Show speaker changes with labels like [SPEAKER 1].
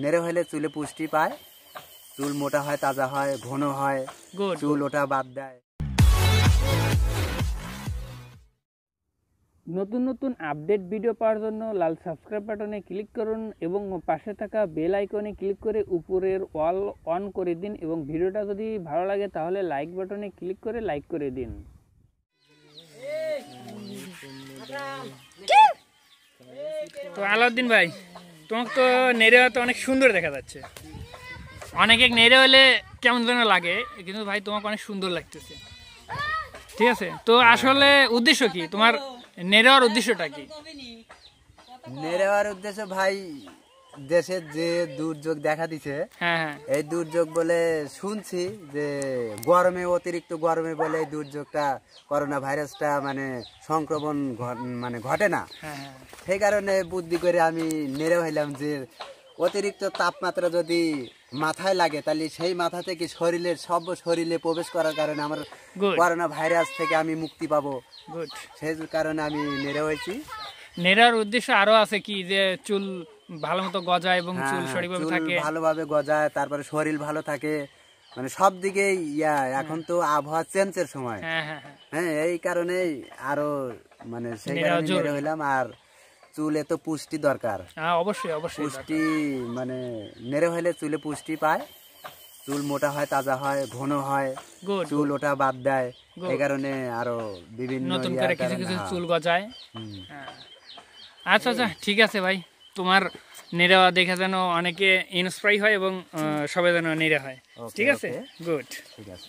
[SPEAKER 1] নেড়ে হলে চুলে পুষ্টি পায় চুল মোটা হয় তাজা হয় ঘন হয় চুল ওটা বাদ দেয়
[SPEAKER 2] নতুন নতুন আপডেট ভিডিও পাওয়ার জন্য লাল সাবস্ক্রাইব বাটনে ক্লিক করুন এবং পাশে থাকা বেল আইকনে ক্লিক করে উপরের অল অন করে দিন এবং ভিডিওটা যদি ভালো লাগে তাহলে লাইক বাটনে ক্লিক করে লাইক করে দিন তো আলাউদ্দিন ভাই তোমাকে তো নেড়ে তো অনেক সুন্দর দেখা যাচ্ছে অনেকে নেড়ে হলে কেমন যেন লাগে কিন্তু ভাই তোমাকে অনেক সুন্দর লাগতেছে ঠিক আছে তো আসলে উদ্দেশ্য কি তোমার হওয়ার উদ্দেশ্যটা কি
[SPEAKER 1] হওয়ার উদ্দেশ্য ভাই দেশের যে দুর্যোগ দেখা দিছে হ্যাঁ, হ্যাঁ। এই দুর্যোগ বলে শুনছি যে গরমে অতিরিক্ত গরমে বলে এই দুর্যোগটা করোনা ভাইরাসটা মানে সংক্রমণ মানে ঘটে না হ্যাঁ, সেই কারণে বুদ্ধি করে আমি নেড়ে হইলাম যে অতিরিক্ত তাপমাত্রা যদি মাথায় লাগে তাহলে সেই মাথা থেকে শরীরের সব শরীরে প্রবেশ করার কারণে আমার করোনা ভাইরাস থেকে আমি মুক্তি পাবো সেই কারণে আমি নেড়ে হয়েছি
[SPEAKER 2] নেড়ার উদ্দেশ্য আরও আছে কি যে চুল ভালো মতো গজায় এবং হ্যাঁ, চুল সঠিকভাবে থাকে
[SPEAKER 1] ভালোভাবে গজায় তারপরে শরীর ভালো থাকে মানে সব দিকে ইয়া এখন তো আবহাওয়া চেঞ্জের সময় হ্যাঁ, হ্যাঁ, হ্যাঁ। এই কারণে আরো মানে সেই কারণে হইলাম আর চুলে তো পুষ্টি দরকার হ্যাঁ অবশ্যই অবশ্যই পুষ্টি মানে নেড়ে হইলে চুলে পুষ্টি পায় চুল মোটা হয় তাজা হয় ঘন হয় চুল ওটা বাদ দেয় এই কারণে আরো বিভিন্ন নতুন করে কিছু কিছু চুল
[SPEAKER 2] গজায় আচ্ছা আচ্ছা ঠিক আছে ভাই তোমার নেড়া দেখা যেন অনেকে ইন্সপাই হয় এবং সবাই যেন নেড়া হয় ঠিক আছে গুড ঠিক আছে